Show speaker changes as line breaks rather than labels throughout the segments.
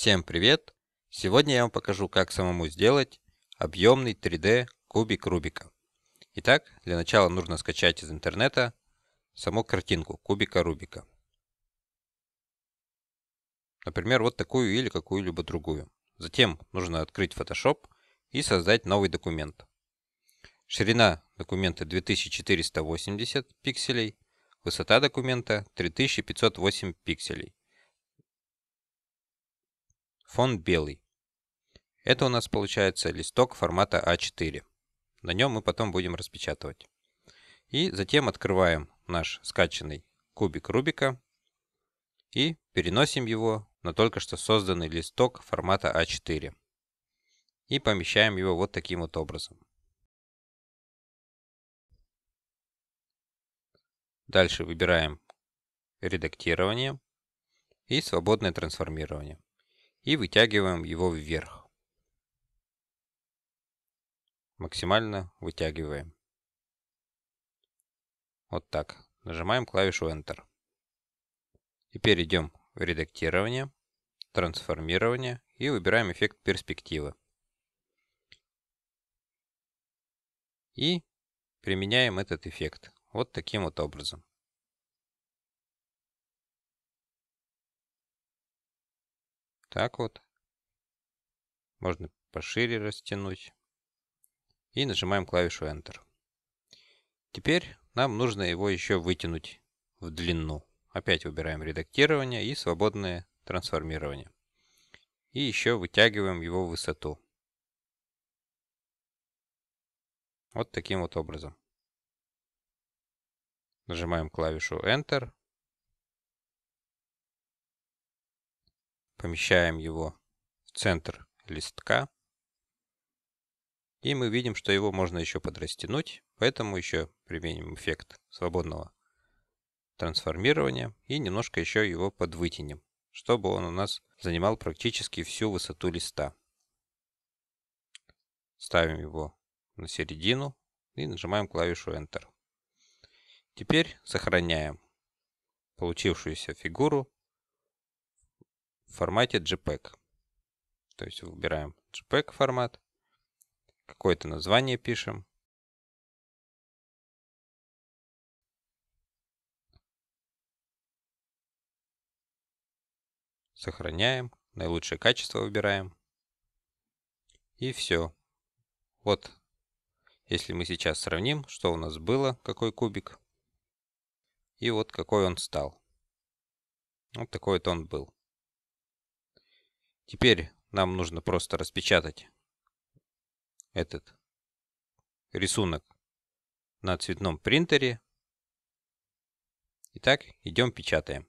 Всем привет! Сегодня я вам покажу, как самому сделать объемный 3D кубик Рубика. Итак, для начала нужно скачать из интернета саму картинку кубика Рубика. Например, вот такую или какую-либо другую. Затем нужно открыть Photoshop и создать новый документ. Ширина документа 2480 пикселей, высота документа 3508 пикселей. Фон белый. Это у нас получается листок формата А4. На нем мы потом будем распечатывать. И затем открываем наш скачанный кубик Рубика и переносим его на только что созданный листок формата А4. И помещаем его вот таким вот образом. Дальше выбираем редактирование и свободное трансформирование и вытягиваем его вверх. Максимально вытягиваем. Вот так. Нажимаем клавишу Enter. Теперь идем в редактирование, трансформирование и выбираем эффект перспективы. И применяем этот эффект вот таким вот образом. Так вот. Можно пошире растянуть. И нажимаем клавишу Enter. Теперь нам нужно его еще вытянуть в длину. Опять выбираем редактирование и свободное трансформирование. И еще вытягиваем его в высоту. Вот таким вот образом. Нажимаем клавишу Enter Помещаем его в центр листка. И мы видим, что его можно еще подрастянуть, поэтому еще применим эффект свободного трансформирования и немножко еще его подвытянем, чтобы он у нас занимал практически всю высоту листа. Ставим его на середину и нажимаем клавишу Enter. Теперь сохраняем получившуюся фигуру в формате JPEG. То есть выбираем JPEG формат, какое-то название пишем. Сохраняем, наилучшее качество выбираем. И все. Вот, если мы сейчас сравним, что у нас было, какой кубик, и вот какой он стал. Вот такой вот он был. Теперь нам нужно просто распечатать этот рисунок на цветном принтере. Итак, идем печатаем.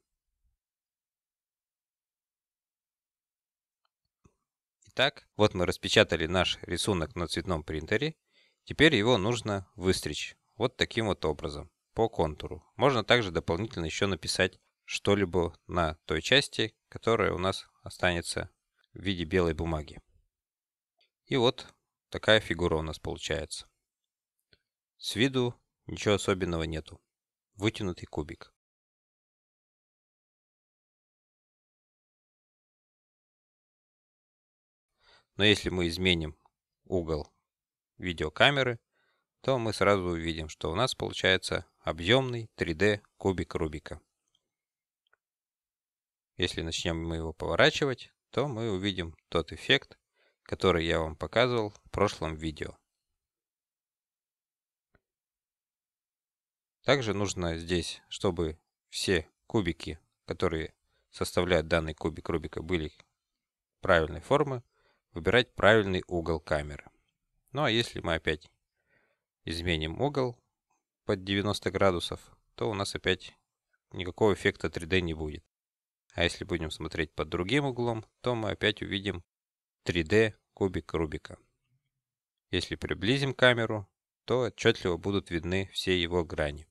Итак, вот мы распечатали наш рисунок на цветном принтере. Теперь его нужно выстричь вот таким вот образом, по контуру. Можно также дополнительно еще написать что-либо на той части, которая у нас останется в виде белой бумаги. И вот такая фигура у нас получается. С виду ничего особенного нету. Вытянутый кубик. Но если мы изменим угол видеокамеры, то мы сразу увидим, что у нас получается объемный 3D кубик Рубика. Если начнем мы его поворачивать, то мы увидим тот эффект, который я вам показывал в прошлом видео. Также нужно здесь, чтобы все кубики, которые составляют данный кубик Рубика, были правильной формы, выбирать правильный угол камеры. Ну а если мы опять изменим угол под 90 градусов, то у нас опять никакого эффекта 3D не будет. А если будем смотреть под другим углом, то мы опять увидим 3D кубик Рубика. Если приблизим камеру, то отчетливо будут видны все его грани.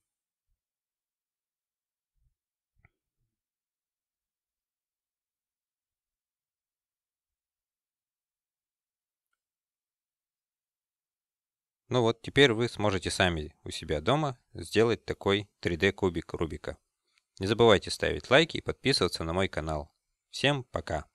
Ну вот, теперь вы сможете сами у себя дома сделать такой 3D кубик Рубика. Не забывайте ставить лайки и подписываться на мой канал. Всем пока!